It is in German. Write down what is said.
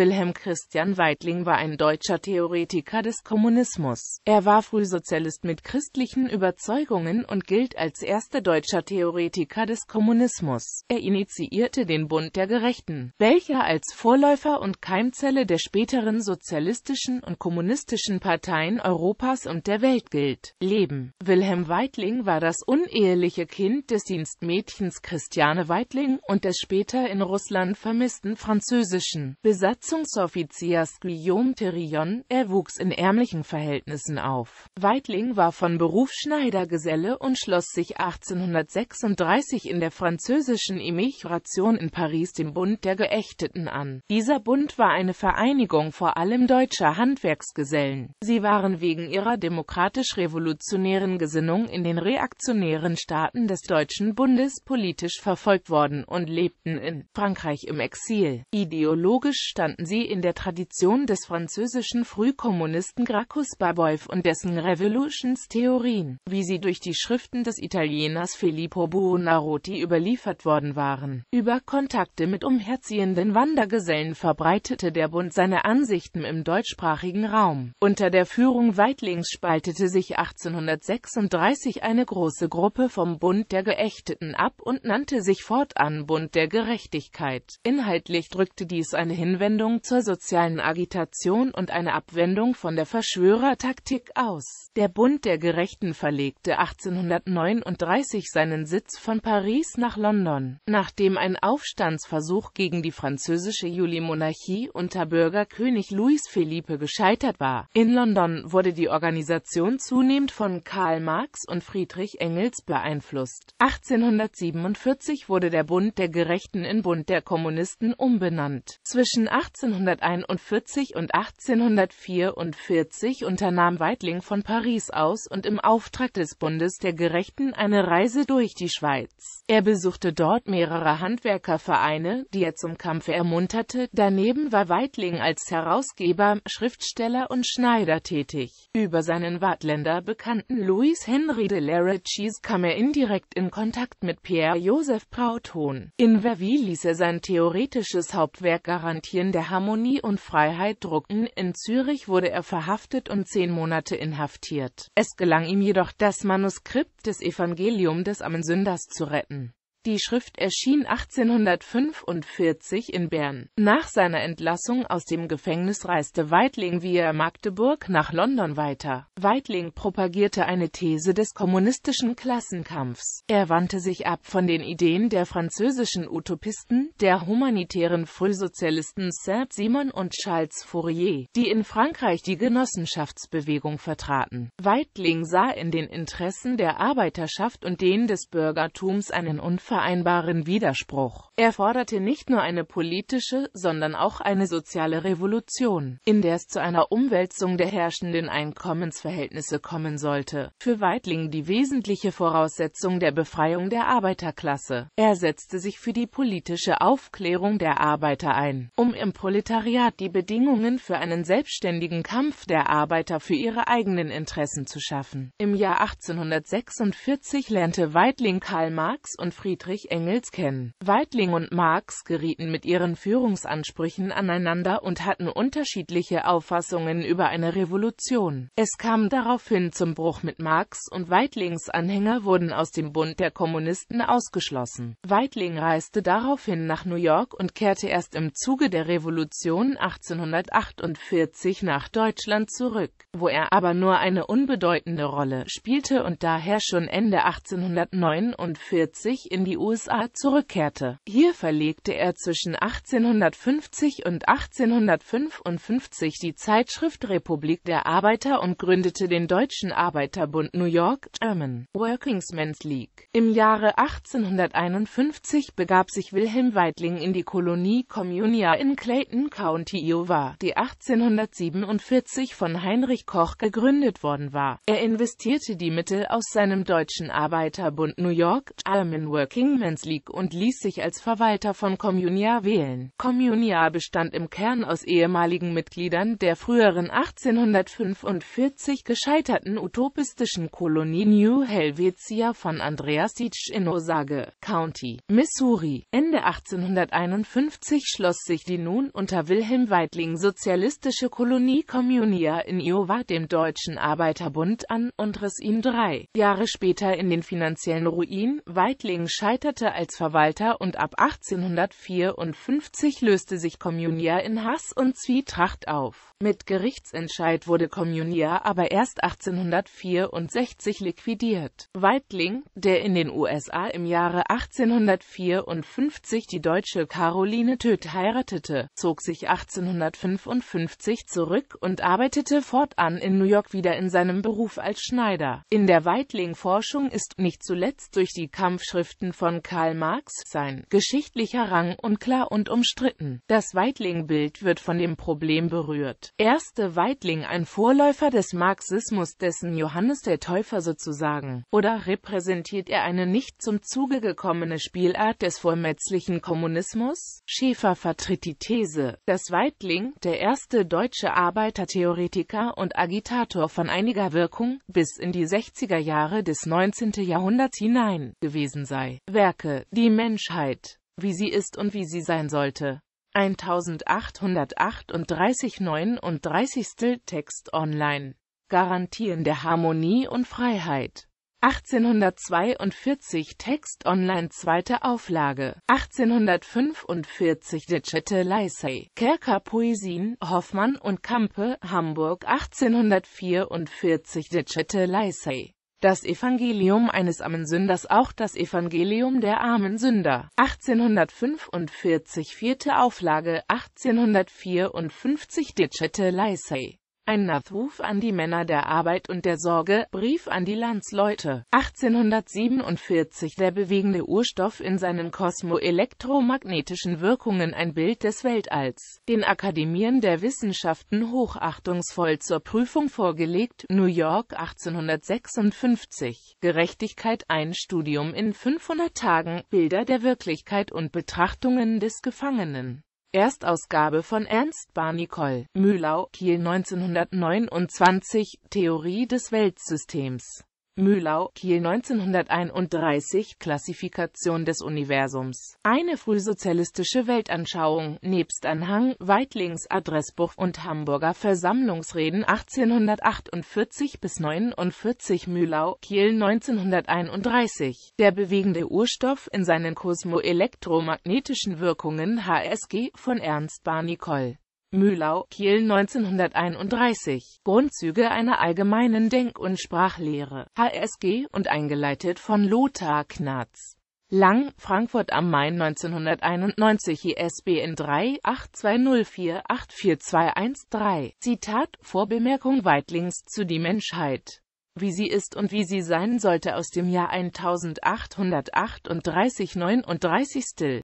Wilhelm Christian Weidling war ein deutscher Theoretiker des Kommunismus. Er war Frühsozialist mit christlichen Überzeugungen und gilt als erster deutscher Theoretiker des Kommunismus. Er initiierte den Bund der Gerechten, welcher als Vorläufer und Keimzelle der späteren sozialistischen und kommunistischen Parteien Europas und der Welt gilt. Leben Wilhelm Weidling war das uneheliche Kind des Dienstmädchens Christiane Weidling und des später in Russland vermissten französischen Besatz Besatzungsoffiziers Guillaume Thirion, er wuchs in ärmlichen Verhältnissen auf. Weidling war von Beruf Schneidergeselle und schloss sich 1836 in der französischen Emigration in Paris dem Bund der Geächteten an. Dieser Bund war eine Vereinigung vor allem deutscher Handwerksgesellen. Sie waren wegen ihrer demokratisch-revolutionären Gesinnung in den reaktionären Staaten des Deutschen Bundes politisch verfolgt worden und lebten in Frankreich im Exil. Ideologisch stand standen sie in der Tradition des französischen Frühkommunisten Gracchus Babeuf und dessen Revolutions-Theorien, wie sie durch die Schriften des Italieners Filippo Buonarroti überliefert worden waren. Über Kontakte mit umherziehenden Wandergesellen verbreitete der Bund seine Ansichten im deutschsprachigen Raum. Unter der Führung Weitlings spaltete sich 1836 eine große Gruppe vom Bund der Geächteten ab und nannte sich fortan Bund der Gerechtigkeit. Inhaltlich drückte dies eine Hinwendung Zuwendung zur sozialen Agitation und eine Abwendung von der Verschwörertaktik aus. Der Bund der Gerechten verlegte 1839 seinen Sitz von Paris nach London, nachdem ein Aufstandsversuch gegen die französische Julimonarchie unter Bürgerkönig Louis Philippe gescheitert war. In London wurde die Organisation zunehmend von Karl Marx und Friedrich Engels beeinflusst. 1847 wurde der Bund der Gerechten in Bund der Kommunisten umbenannt. Zwischen 1841 und 1844 unternahm Weidling von Paris aus und im Auftrag des Bundes der Gerechten eine Reise durch die Schweiz. Er besuchte dort mehrere Handwerkervereine, die er zum Kampfe ermunterte, daneben war Weidling als Herausgeber, Schriftsteller und Schneider tätig. Über seinen Wartländer Bekannten Louis Henry de Laretchis kam er indirekt in Kontakt mit Pierre-Joseph Proudhon. In Verville ließ er sein theoretisches Hauptwerk garantieren, der der Harmonie und Freiheit druckten. In Zürich wurde er verhaftet und zehn Monate inhaftiert. Es gelang ihm jedoch, das Manuskript des Evangelium des armen Sünders zu retten die Schrift erschien 1845 in Bern. Nach seiner Entlassung aus dem Gefängnis reiste Weidling via Magdeburg nach London weiter. Weidling propagierte eine These des kommunistischen Klassenkampfs. Er wandte sich ab von den Ideen der französischen Utopisten, der humanitären Frühsozialisten Saint-Simon und Charles Fourier, die in Frankreich die Genossenschaftsbewegung vertraten. Weidling sah in den Interessen der Arbeiterschaft und denen des Bürgertums einen Unfall unvereinbaren Widerspruch. Er forderte nicht nur eine politische, sondern auch eine soziale Revolution, in der es zu einer Umwälzung der herrschenden Einkommensverhältnisse kommen sollte. Für Weidling die wesentliche Voraussetzung der Befreiung der Arbeiterklasse. Er setzte sich für die politische Aufklärung der Arbeiter ein, um im Proletariat die Bedingungen für einen selbstständigen Kampf der Arbeiter für ihre eigenen Interessen zu schaffen. Im Jahr 1846 lernte Weidling Karl Marx und Friedrich Friedrich Engels kennen. Weitling und Marx gerieten mit ihren Führungsansprüchen aneinander und hatten unterschiedliche Auffassungen über eine Revolution. Es kam daraufhin zum Bruch mit Marx und Weitlings Anhänger wurden aus dem Bund der Kommunisten ausgeschlossen. Weitling reiste daraufhin nach New York und kehrte erst im Zuge der Revolution 1848 nach Deutschland zurück, wo er aber nur eine unbedeutende Rolle spielte und daher schon Ende 1849 in die die USA zurückkehrte. Hier verlegte er zwischen 1850 und 1855 die Zeitschrift Republik der Arbeiter und gründete den Deutschen Arbeiterbund New York, German Workingsmen's League. Im Jahre 1851 begab sich Wilhelm Weidling in die Kolonie Communia in Clayton County, Iowa, die 1847 von Heinrich Koch gegründet worden war. Er investierte die Mittel aus seinem Deutschen Arbeiterbund New York, German Working Kingmans League und ließ sich als Verwalter von Communia wählen. Communia bestand im Kern aus ehemaligen Mitgliedern der früheren 1845 gescheiterten utopistischen Kolonie New Helvetia von Andreas Dietsch in Osage County, Missouri. Ende 1851 schloss sich die nun unter Wilhelm Weidling sozialistische Kolonie Communia in Iowa dem Deutschen Arbeiterbund an und riss ihn drei Jahre später in den finanziellen Ruin. Weidling scheiterte scheiterte als Verwalter und ab 1854 löste sich Communia in Hass und Zwietracht auf. Mit Gerichtsentscheid wurde Communia aber erst 1864 liquidiert. Weidling, der in den USA im Jahre 1854 die deutsche Caroline Töth heiratete, zog sich 1855 zurück und arbeitete fortan in New York wieder in seinem Beruf als Schneider. In der weidling forschung ist nicht zuletzt durch die Kampfschriften von Karl Marx sein geschichtlicher Rang unklar und umstritten. Das Weitling-Bild wird von dem Problem berührt. Erste Weitling ein Vorläufer des Marxismus, dessen Johannes der Täufer sozusagen, oder repräsentiert er eine nicht zum Zuge gekommene Spielart des vormetzlichen Kommunismus? Schäfer vertritt die These, dass Weitling, der erste deutsche Arbeitertheoretiker und Agitator von einiger Wirkung, bis in die 60er Jahre des 19. Jahrhunderts hinein gewesen sei. Werke, die Menschheit, wie sie ist und wie sie sein sollte. 1838 39. Text online. Garantien der Harmonie und Freiheit. 1842 Text online zweite Auflage. 1845 Digite Lysay, Kerker Poesien, Hoffmann und Kampe, Hamburg 1844 Digite Lysay das Evangelium eines armen Sünders, auch das Evangelium der armen Sünder. 1845 vierte Auflage, 1854 Dicete Lycée ein Aufruf an die Männer der Arbeit und der Sorge, Brief an die Landsleute. 1847 Der bewegende Urstoff in seinen kosmoelektromagnetischen Wirkungen ein Bild des Weltalls, den Akademien der Wissenschaften hochachtungsvoll zur Prüfung vorgelegt, New York 1856. Gerechtigkeit ein Studium in 500 Tagen, Bilder der Wirklichkeit und Betrachtungen des Gefangenen. Erstausgabe von Ernst Barnicol, Mühlau, Kiel 1929, Theorie des Weltsystems Mühlau, Kiel 1931, Klassifikation des Universums. Eine frühsozialistische Weltanschauung, nebst Anhang, Weitlings Adressbuch und Hamburger Versammlungsreden 1848 bis 49 Mühlau, Kiel 1931. Der bewegende Urstoff in seinen kosmoelektromagnetischen Wirkungen HSG von Ernst Barnicol. Mühlau, Kiel 1931, Grundzüge einer allgemeinen Denk- und Sprachlehre, HSG, und eingeleitet von Lothar Knatz. Lang, Frankfurt am Main 1991 ISBN 3-8204-84213 Zitat, Vorbemerkung Weitlings zu Die Menschheit wie sie ist und wie sie sein sollte aus dem Jahr 1838 39.